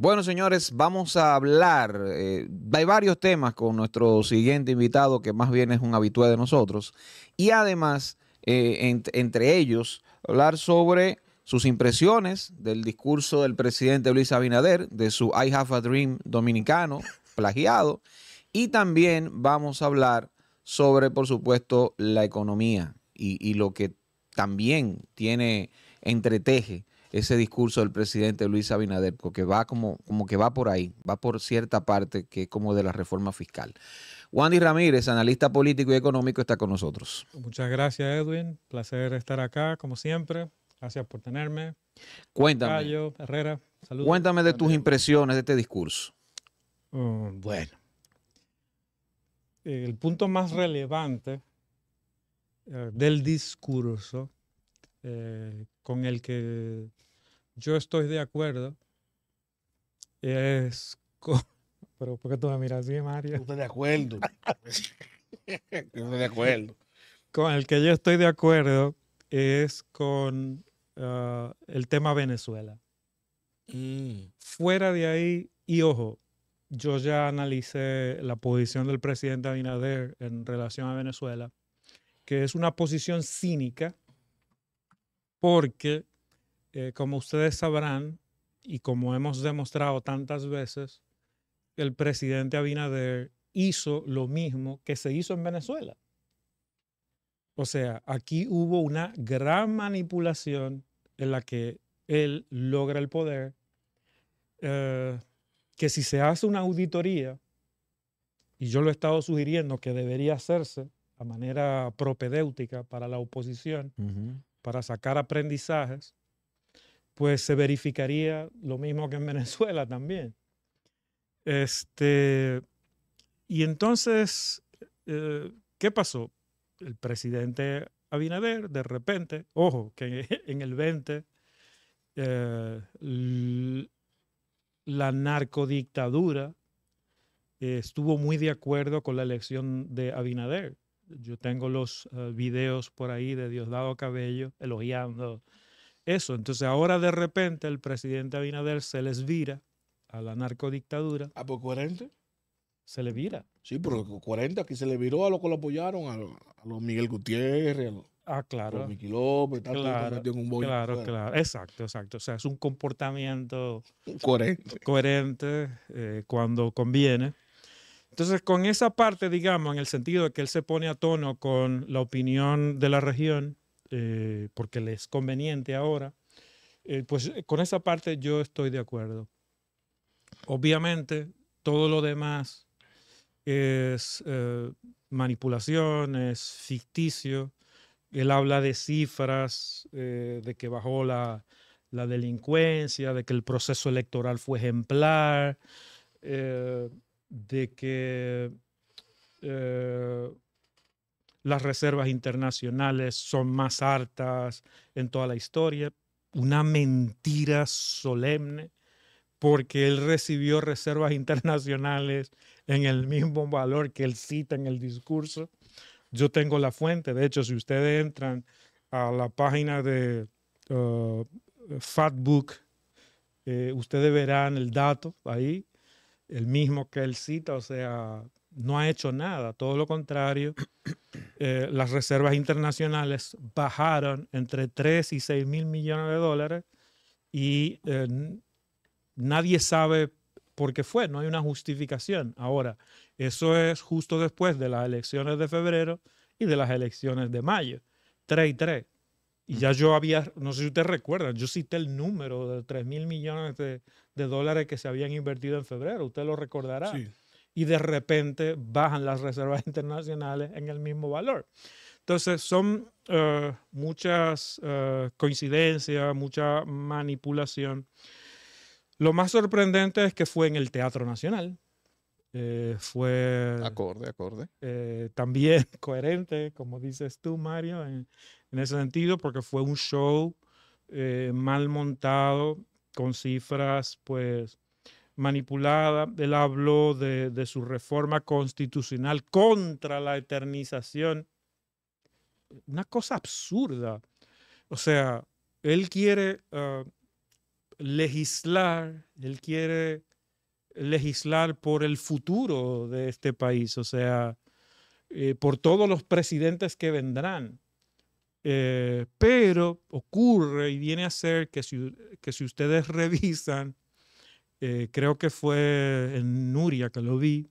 Bueno, señores, vamos a hablar. Eh, hay varios temas con nuestro siguiente invitado, que más bien es un habitué de nosotros. Y además, eh, entre ellos, hablar sobre sus impresiones del discurso del presidente Luis Abinader, de su I Have a Dream dominicano, plagiado. Y también vamos a hablar sobre, por supuesto, la economía y, y lo que también tiene entreteje ese discurso del presidente Luis Abinader, porque va como, como que va por ahí, va por cierta parte que es como de la reforma fiscal. Wandy Ramírez, analista político y económico, está con nosotros. Muchas gracias, Edwin. Placer estar acá, como siempre. Gracias por tenerme. Cuéntame. Cayo, Herrera, saludos. Cuéntame de tus impresiones de este discurso. Mm, bueno. El punto más relevante eh, del discurso eh, con el que yo estoy de acuerdo es Pero ¿por tú me miras así, Mario? de acuerdo. de acuerdo. Con el que yo estoy de acuerdo es con ah, el tema Venezuela. Mm. Fuera de ahí, y ojo, yo ya analicé la posición del presidente Abinader en relación a Venezuela, que es una posición cínica porque, eh, como ustedes sabrán, y como hemos demostrado tantas veces, el presidente Abinader hizo lo mismo que se hizo en Venezuela. O sea, aquí hubo una gran manipulación en la que él logra el poder, eh, que si se hace una auditoría, y yo lo he estado sugiriendo que debería hacerse a manera propedéutica para la oposición, para sacar aprendizajes, pues se verificaría lo mismo que en Venezuela también. Este, y entonces, eh, ¿qué pasó? El presidente Abinader, de repente, ojo, que en el 20, eh, la narcodictadura eh, estuvo muy de acuerdo con la elección de Abinader. Yo tengo los eh, videos por ahí de Diosdado Cabello elogiando eso. Entonces ahora de repente el presidente Abinader se les vira a la narcodictadura. ¿A pues coherente? Se le vira. Sí, pero coherente. Aquí se le viró a los que lo apoyaron, a, los, Miguel Gutiérrez, a los, ah, a los López, claro, Claro, claro, exacto, exacto. O sea, es un comportamiento coherente, coherente eh, cuando conviene. Entonces, con esa parte, digamos, en el sentido de que él se pone a tono con la opinión de la región, eh, porque le es conveniente ahora, eh, pues eh, con esa parte yo estoy de acuerdo. Obviamente, todo lo demás es manipulación, es ficticio. Él habla de cifras, de que bajó la, delincuencia, de que el proceso electoral fue ejemplar de que eh, las reservas internacionales son más altas en toda la historia. Una mentira solemne, porque él recibió reservas internacionales en el mismo valor que él cita en el discurso. Yo tengo la fuente, de hecho, si ustedes entran a la página de eh, eh, Fatbook, ustedes verán el dato ahí, el mismo que él cita, o sea, no ha hecho nada, todo lo contrario. Eh, las reservas internacionales bajaron entre 3 y 6 mil millones de dólares y eh, nadie sabe por qué fue, no hay una justificación. Ahora, eso es justo después de las elecciones de febrero y de las elecciones de mayo, 3 y 3. Y ya yo había, no sé si usted recuerda, yo cité el número de 3 mil millones de, dólares que se habían invertido en febrero, usted lo recordará. Y de repente bajan las reservas internacionales en el mismo valor. Entonces son eh, muchas eh, coincidencias, mucha manipulación. Lo más sorprendente es que fue en el Teatro Nacional. Eh, fue... Acorde, acorde. también coherente, como dices tú, Mario, en, en ese sentido, porque fue un show eh, mal montado, con cifras pues manipuladas. Él habló de, su reforma constitucional contra la eternización. Una cosa absurda. O sea, él quiere ah, legislar, él quiere legislar por el futuro de este país, o sea, eh, por todos los presidentes que vendrán. Eh, pero ocurre y viene a ser que si, que si ustedes revisan, eh, creo que fue en Nuria que lo vi,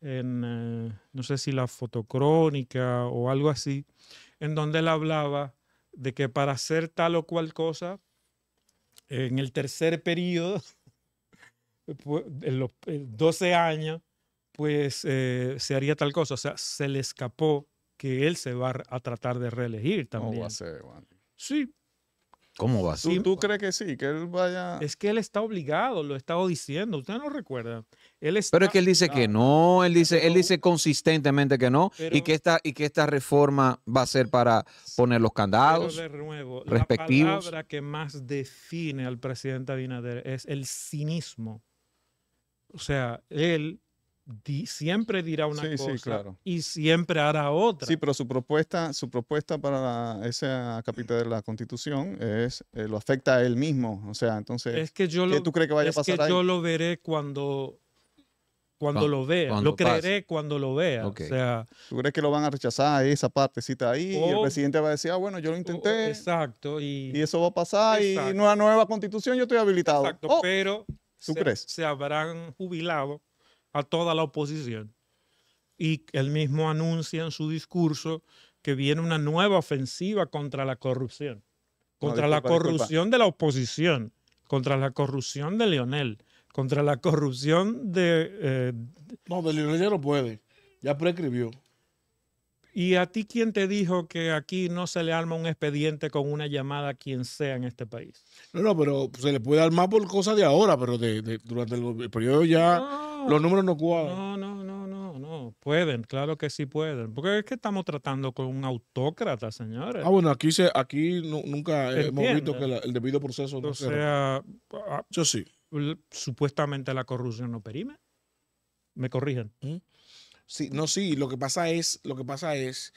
en eh, no sé si la fotocrónica o algo así, en donde él hablaba de que para hacer tal o cual cosa, en el tercer periodo, en los 12 años, pues se haría tal cosa, o sea, se le escapó que él se va a tratar de reelegir también. ¿Cómo va a ser, Juan? Sí. ¿Cómo va a ser? ¿Tú, crees que sí? Que él vaya. Es que él está obligado, lo he estado diciendo. Usted no recuerda. Él Pero es que él dice que no, él dice, él dice consistentemente que no, y, que esta, y que esta reforma va a ser para poner los candados. respectivos. la palabra que más define al presidente Abinader es el cinismo. O sea, él siempre dirá una cosa y siempre hará otra. Sí, pero su propuesta, su propuesta para ese esa de la Constitución es eh, lo afecta a él mismo, o sea, entonces yo ¿qué tú crees que vaya a pasar Es que yo lo veré cuando cuando lo vea, lo creeré cuando lo vea. sea, ¿Tú crees que lo van a rechazar esa partecita ahí? y el oh. presidente va a decir, ah, bueno, yo lo oh, intenté. exacto. Y, eso va a pasar Y y una nueva constitución yo estoy habilitado. Exacto, oh. pero ¿tú se habrán jubilado a toda la oposición. Y él mismo anuncia en su discurso que viene una nueva ofensiva contra la corrupción, contra la corrupción de la oposición, contra la corrupción de Leonel, contra la corrupción de... Eh, no, de Lionel ya no puede, ya prescribió. ¿Y a ti quién te dijo que aquí no se le arma un expediente con una llamada a quien sea en este país? No, no, pero se le puede armar por cosas de ahora, pero de, durante el, periodo ya... Los números no cuadran. No, no, no, no, no. Pueden, claro que sí pueden. Porque es que estamos tratando con un autócrata, señores. Ah, bueno, aquí se, aquí nunca hemos visto que el debido proceso no o sea. Ah, Yo sí. Supuestamente la corrupción no perime. Me corrigen. ¿Mm? Sí, no, sí. Lo que pasa es, lo que pasa es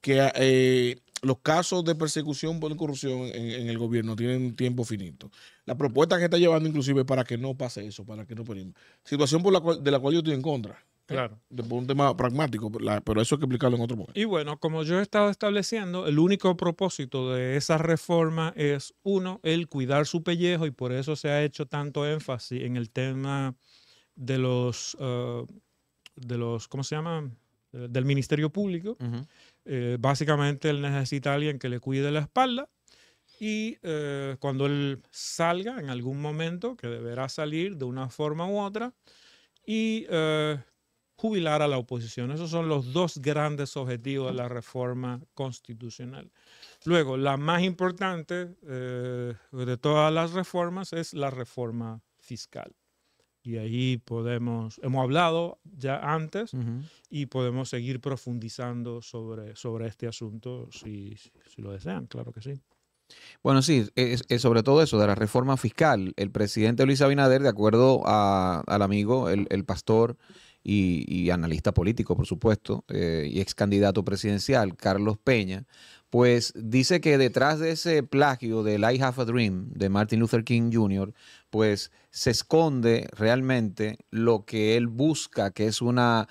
que eh, los casos de persecución por corrupción en, el gobierno tienen tiempo finito. La propuesta que está llevando inclusive es para que no pase eso, para que no Situación por de la cual yo estoy en contra. Claro. De, un tema pragmático, pero eso hay que explicarlo en otro momento. Y bueno, como yo he estado estableciendo, el único propósito de esa reforma es, uno, el cuidar su pellejo y por eso se ha hecho tanto énfasis en el tema de los, eh, de los ¿cómo se llama? Eh, del Ministerio Público. Eh, básicamente él necesita a alguien que le cuide la espalda y eh, cuando él salga en algún momento, que deberá salir de una forma u otra, y eh, jubilar a la oposición. Esos son los dos grandes objetivos de la reforma constitucional. Luego, la más importante de todas las reformas es la reforma fiscal y ahí podemos, hemos hablado ya antes y podemos seguir profundizando sobre, sobre este asunto si, lo desean, claro que sí. Bueno, sí, es, sobre todo eso, de la reforma fiscal. El presidente Luis Abinader, de acuerdo a, al amigo, el, pastor y, analista político, por supuesto, eh, y ex candidato presidencial, Carlos Peña, pues dice que detrás de ese plagio de I Have a Dream de Martin Luther King Jr., pues se esconde realmente lo que él busca, que es una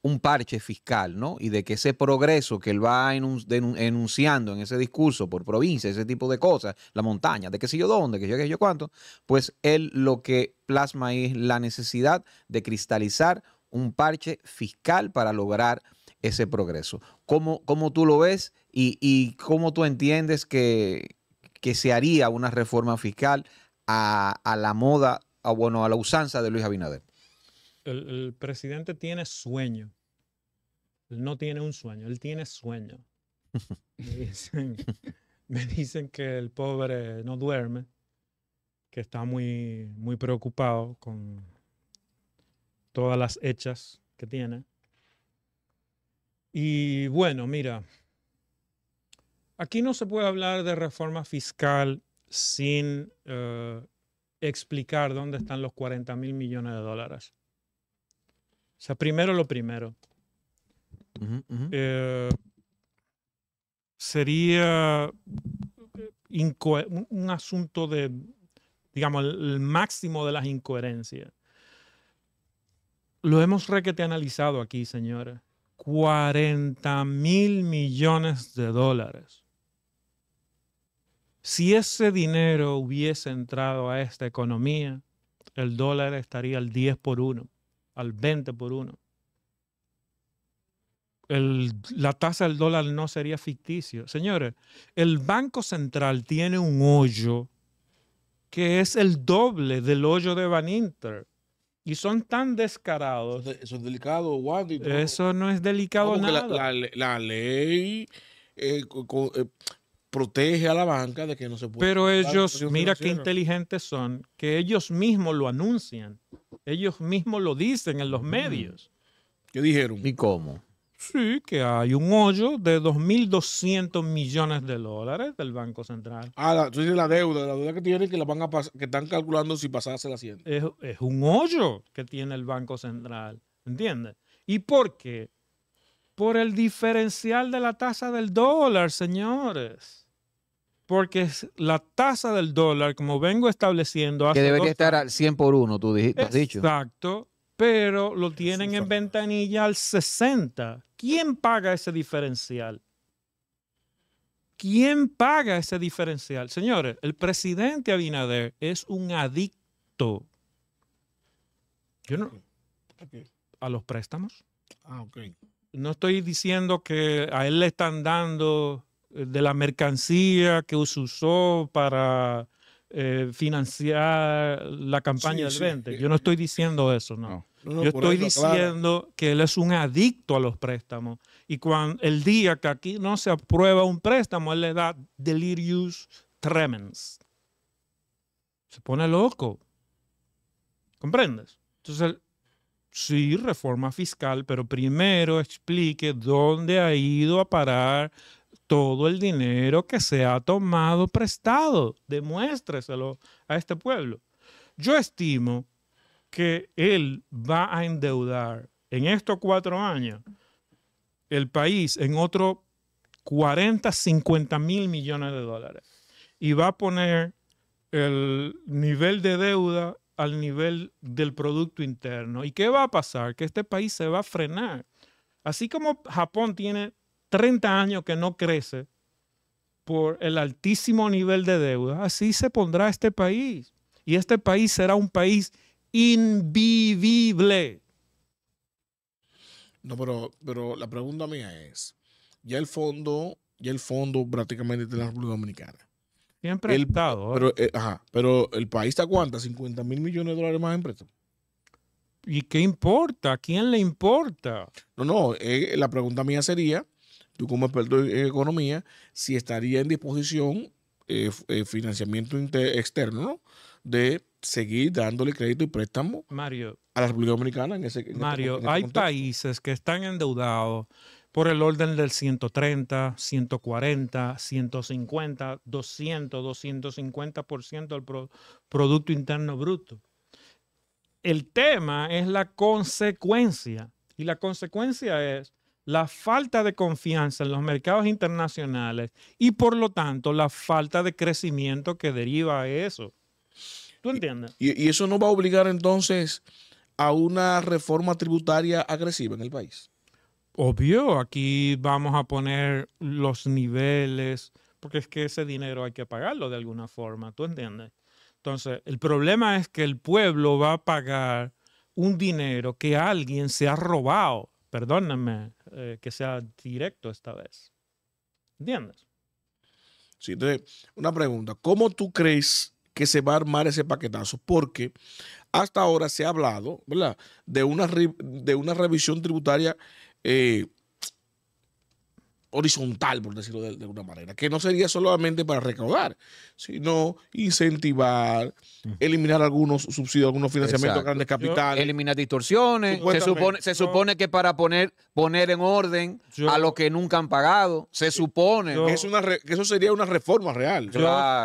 un parche fiscal, ¿no? Y de que ese progreso que él va enunciando en ese discurso por provincia, ese tipo de cosas, la montaña, de qué sé yo dónde, que yo qué yo cuánto, pues él lo que plasma es la necesidad de cristalizar un parche fiscal para lograr ese progreso. ¿Cómo, tú lo ves y, y cómo tú entiendes que, se haría una reforma fiscal a, la moda, a, bueno, a la usanza de Luis Abinader? El, presidente tiene sueño. no tiene un sueño, él tiene sueño. me, dicen, me dicen que el pobre no duerme, que está muy, muy preocupado con todas las hechas que tiene. Y bueno, mira, aquí no se puede hablar de reforma fiscal sin eh, explicar dónde están los 40 mil millones de dólares. O sea, primero lo primero. Eh, sería un asunto de, digamos, el máximo de las incoherencias. Lo hemos requete analizado aquí, señores. 40 mil millones de dólares. Si ese dinero hubiese entrado a esta economía, el dólar estaría al 10 por 1, al 20 por 1. la tasa del dólar no sería ficticio. Señores, el Banco Central tiene un hoyo que es el doble del hoyo de Van Inter. Y son tan descarados. Eso, es delicado, Eso no es delicado nada. La, ley eh, eh, protege a la banca de que no se puede. Pero ellos, mira qué inteligentes son, que ellos mismos lo anuncian. Ellos mismos lo dicen en los medios. ¿Qué dijeron? ¿Y cómo? Sí, que hay un hoyo de 2.200 millones de dólares del Banco Central. Ah, tú dices la deuda, la deuda que tienen que la van a que están calculando si pasase la hacienda. Es, un hoyo que tiene el Banco Central, ¿entiendes? ¿Y por qué? Por el diferencial de la tasa del dólar, señores porque la tasa del dólar, como vengo estableciendo hace Que debe estar al 100 por 1, tú dijiste, has dicho. Exacto pero lo tienen en ventanilla al 60. ¿Quién paga ese diferencial? ¿Quién paga ese diferencial? Señores, el presidente Abinader es un adicto. a los préstamos. Ah, No estoy diciendo que a él le están dando eh, de la mercancía que usó para eh, financiar la campaña del 20. Yo no estoy diciendo eso, no. Yo estoy diciendo que él es un adicto a los préstamos. Y cuando el día que aquí no se aprueba un préstamo, él le da delirius tremens. Se pone loco. ¿Comprendes? Entonces, sí, reforma fiscal, pero primero explique dónde ha ido a parar todo el dinero que se ha tomado prestado. Demuéstreselo a este pueblo. Yo estimo que él va a endeudar en estos cuatro años el país en otros 40, 50 mil millones de dólares y va a poner el nivel de deuda al nivel del Producto Interno. ¿Y qué va a pasar? Que este país se va a frenar. Así como Japón tiene 30 años que no crece por el altísimo nivel de deuda, así se pondrá este país. Y este país será un país invivible. No, pero, pero la pregunta mía es, ya el fondo, ya el fondo prácticamente de la República Dominicana. Siempre el Estado. ¿eh? Eh, pero, el país te aguanta 50 mil millones de dólares más en préstamo. ¿Y qué importa? ¿A quién le importa? No, no, eh, la pregunta mía sería, tú como experto en economía, si estaría en disposición eh, eh financiamiento externo, ¿no? De seguir dándole crédito y préstamo a la República Dominicana en ese este Mario, este hay países que están endeudados por el orden del 130, 140, 150, 200, 250% del Producto Interno Bruto. El tema es la consecuencia. Y la consecuencia es la falta de confianza en los mercados internacionales y por lo tanto la falta de crecimiento que deriva de eso. ¿Tú entiendes? Y, eso no va a obligar entonces a una reforma tributaria agresiva en el país. Obvio, aquí vamos a poner los niveles, porque es que ese dinero hay que pagarlo de alguna forma, ¿tú entiendes? Entonces, el problema es que el pueblo va a pagar un dinero que alguien se ha robado perdóname eh, que sea directo esta vez. ¿Entiendes? Sí, entonces, una pregunta. ¿Cómo tú crees que se va a armar ese paquetazo? Porque hasta ahora se ha hablado, ¿verdad?, de una, de una revisión tributaria eh, horizontal, por decirlo de, alguna manera, que no sería solamente para recaudar, sino incentivar, eliminar algunos subsidios, algunos financiamientos grandes capitales. eliminar distorsiones. Se supone, se supone que para poner, poner en orden a los que nunca han pagado, se supone. que eso sería una reforma real,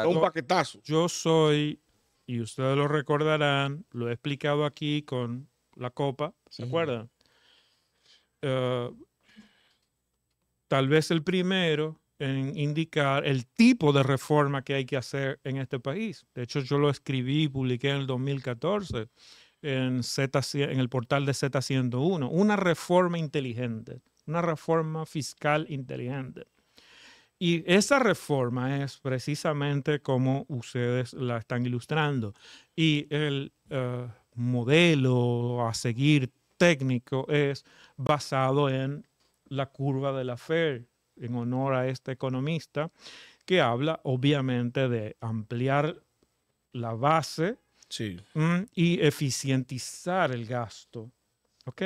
un paquetazo. Yo soy, y ustedes lo recordarán, lo he explicado aquí con la copa, ¿se acuerdan? Eh, tal vez el primero en indicar el tipo de reforma que hay que hacer en este país. De hecho, yo lo escribí y publiqué en el 2014 en, Z, en el portal de Z101, una reforma inteligente, una reforma fiscal inteligente. Y esa reforma es precisamente como ustedes la están ilustrando. Y el eh, modelo a seguir técnico es basado en la curva de la fe, en honor a este economista, que habla obviamente de ampliar la base sí. Mm, y eficientizar el gasto. ¿Ok?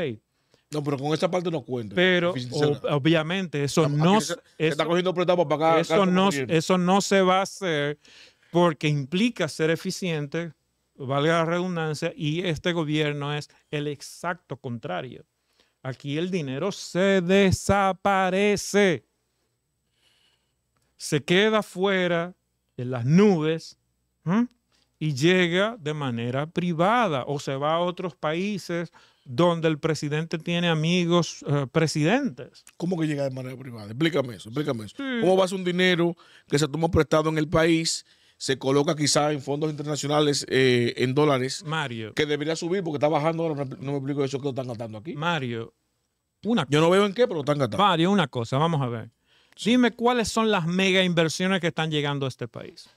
No, pero con esa parte no cuenta. Pero obviamente eso no Eso no, eso no se va a hacer porque implica ser eficiente, valga la redundancia, y este gobierno es el exacto contrario. Aquí el dinero se desaparece. Se queda fuera en las nubes y llega de manera privada o se va a otros países donde el presidente tiene amigos eh, presidentes. ¿Cómo que llega de manera privada? Explícame eso, explícame eso. va a vas un dinero que se tomó prestado en el país se coloca quizá en fondos internacionales eh, en dólares. Mario. Que debería subir porque está bajando No me explico eso que lo están gastando aquí. Mario, una Yo no veo en qué, pero lo están gastando. Mario, una cosa, vamos a ver. Dime cuáles son las mega inversiones que están llegando a este país.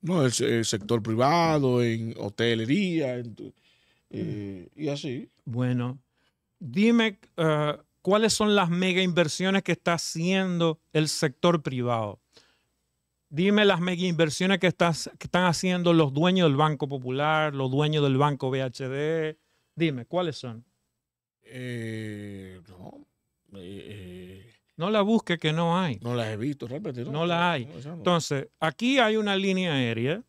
No, el, sector privado, en hotelería, eh, y así. Bueno, dime eh, cuáles son las mega inversiones que está haciendo el sector privado. Dime las mega inversiones que, están haciendo los dueños del Banco Popular, los dueños del Banco BHD. Dime, ¿cuáles son? Eh, no. Eh, eh. no la busque que no hay. No la he visto, No, la hay. Entonces, aquí hay una línea aérea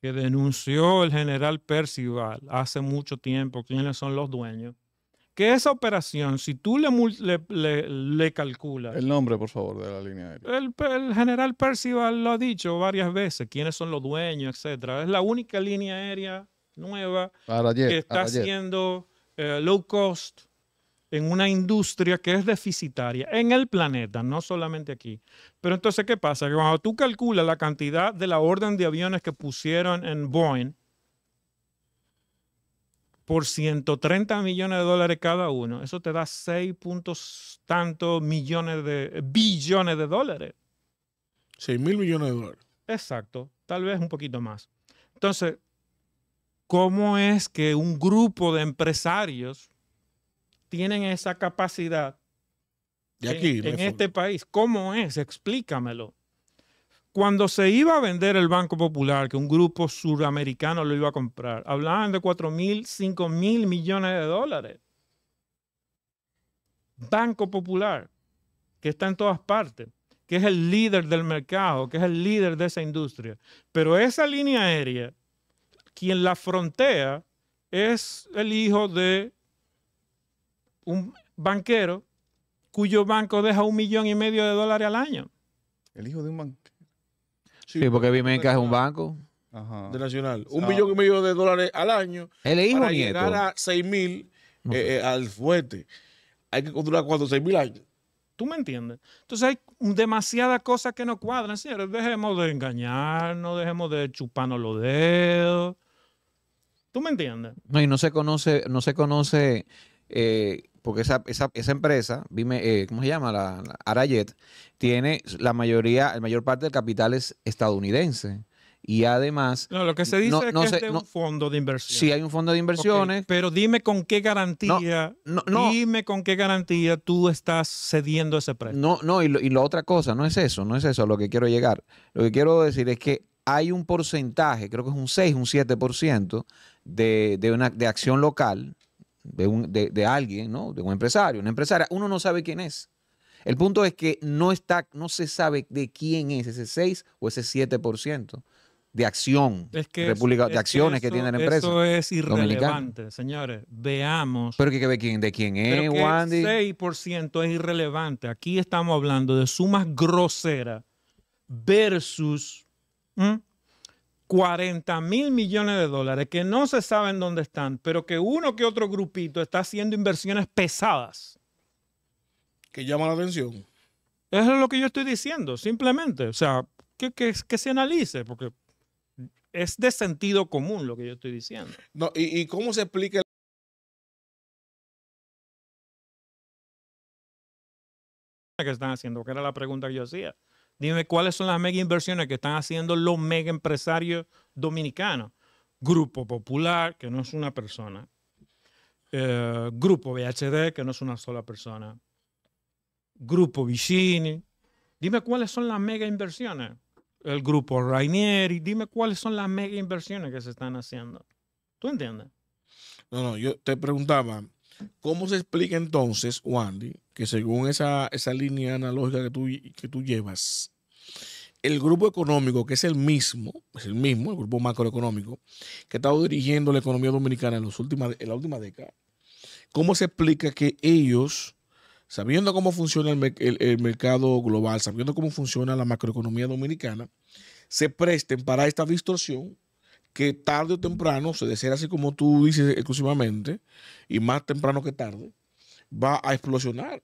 que denunció el general Percival hace mucho tiempo quiénes son los dueños que esa operación, si tú le, le, calculas... El nombre, por favor, de la línea aérea. El, general Percival lo ha dicho varias veces, quiénes son los dueños, etcétera. Es la única línea aérea nueva que está siendo eh, low cost en una industria que es deficitaria en el planeta, no solamente aquí. Pero entonces, ¿qué pasa? Que cuando tú calculas la cantidad de la orden de aviones que pusieron en Boeing, por 130 millones de dólares cada uno, eso te da 6 puntos tantos millones de eh, billones de dólares. 6 mil millones de dólares. Exacto, tal vez un poquito más. Entonces, ¿cómo es que un grupo de empresarios tienen esa capacidad de aquí, en este país? ¿Cómo es? Explícamelo. Cuando se iba a vender el Banco Popular, que un grupo suramericano lo iba a comprar, hablaban de 4 mil, 5 mil millones de dólares. Banco Popular, que está en todas partes, que es el líder del mercado, que es el líder de esa industria. Pero esa línea aérea, quien la frontea es el hijo de un banquero cuyo banco deja un millón y medio de dólares al año. El hijo de un banquero. Sí, porque Vimenca es un banco. Ajá. de Nacional. Un millón y medio de dólares al año. El hijo para nieto. llegar a 6 mil eh, eh, al fuerte. Hay que controlar cuatro seis mil años. ¿Tú me entiendes? Entonces hay demasiadas cosas que no cuadran, señores. Dejemos de engañarnos, dejemos de chuparnos los dedos. ¿Tú me entiendes? No, y no se conoce, no se conoce eh, porque esa, esa, empresa, dime, eh, ¿cómo se llama? La, Arayet, tiene la mayoría, la mayor parte del capital es estadounidense. Y además. No, lo que se dice es que es un fondo de inversión. Sí, hay un fondo de inversiones. pero dime con qué garantía. Dime con qué garantía tú estás cediendo ese precio. No, no, y, y la otra cosa, no es eso, no es eso a lo que quiero llegar. Lo que quiero decir es que hay un porcentaje, creo que es un 6, un 7% de, de, una, de acción local de, de, de, alguien, ¿no? De un empresario, una empresaria, uno no sabe quién es. El punto es que no, está, no se sabe de quién es ese 6 o ese 7% de acción de acciones que, tiene la empresa. Eso es irrelevante, señores. Veamos. Pero que, que ve quién, de quién es, Wandy. El 6% es irrelevante. Aquí estamos hablando de sumas groseras versus 40 mil millones de dólares que no se saben dónde están, pero que uno que otro grupito está haciendo inversiones pesadas. Que llama la atención. Eso es lo que yo estoy diciendo, simplemente. O sea, que, que, se analice, porque es de sentido común lo que yo estoy diciendo. ¿y, cómo se explica el que están haciendo, que era la pregunta que yo hacía. Dime cuáles son las mega inversiones que están haciendo los mega empresarios dominicanos. Grupo Popular, que no es una persona. Eh, Grupo VHD, que no es una sola persona. Grupo Vicini. Dime cuáles son las mega inversiones. El Grupo Rainieri. Dime cuáles son las mega inversiones que se están haciendo. ¿Tú entiendes? No, no, yo te preguntaba, ¿cómo se explica entonces, Wandy, que según esa, línea analógica que tú, que tú llevas, el grupo económico, que es el mismo, es el mismo, el grupo macroeconómico, que ha estado dirigiendo la economía dominicana en, los la última década, ¿cómo se explica que ellos, sabiendo cómo funciona el, mercado global, sabiendo cómo funciona la macroeconomía dominicana, se presten para esta distorsión que tarde o temprano, se desea así como tú dices exclusivamente, y más temprano que tarde, va a explosionar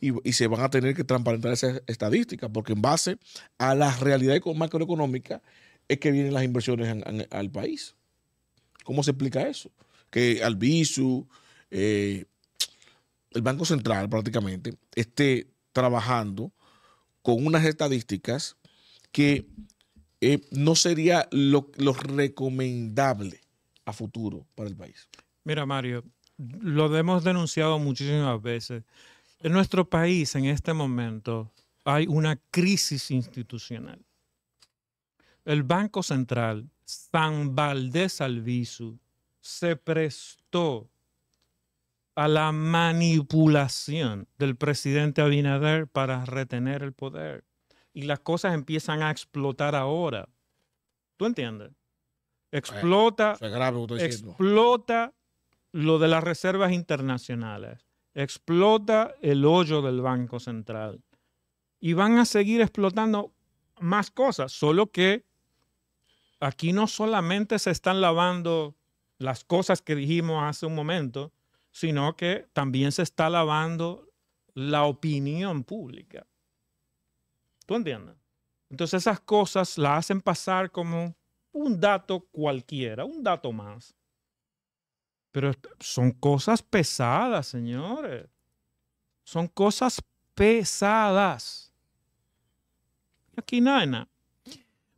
y, se van a tener que transparentar esas estadísticas, porque en base a la realidad macroeconómica es que vienen las inversiones al país. ¿Cómo se explica eso? Que al eh, el Banco Central prácticamente, esté trabajando con unas estadísticas que eh, no sería lo, lo recomendable a futuro para el país. Mira, Mario, lo hemos denunciado muchísimas veces. En nuestro país en este momento hay una crisis institucional. El Banco Central, San Valdés Albizu, se prestó a la manipulación del presidente Abinader para retener el poder. Y las cosas empiezan a explotar ahora. ¿Tú entiendes? Explota, explota lo de las reservas internacionales explota el hoyo del Banco Central. Y van a seguir explotando más cosas, solo que aquí no solamente se están lavando las cosas que dijimos hace un momento, sino que también se está lavando la opinión pública. ¿Tú entiendes? Entonces esas cosas las hacen pasar como un dato cualquiera, un dato más. Pero son cosas pesadas, señores. Son cosas pesadas. Aquí nada.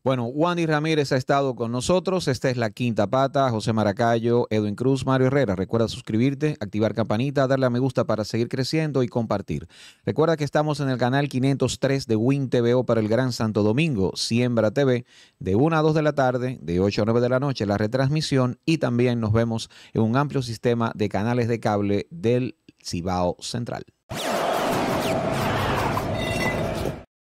Bueno, y Ramírez ha estado con nosotros. Esta es la quinta pata. José Maracayo, Edwin Cruz, Mario Herrera. Recuerda suscribirte, activar campanita, darle a me gusta para seguir creciendo y compartir. Recuerda que estamos en el canal 503 de Win TVO para el Gran Santo Domingo, Siembra TV, de 1 a 2 de la tarde, de 8 a 9 de la noche, la retransmisión. Y también nos vemos en un amplio sistema de canales de cable del Cibao Central.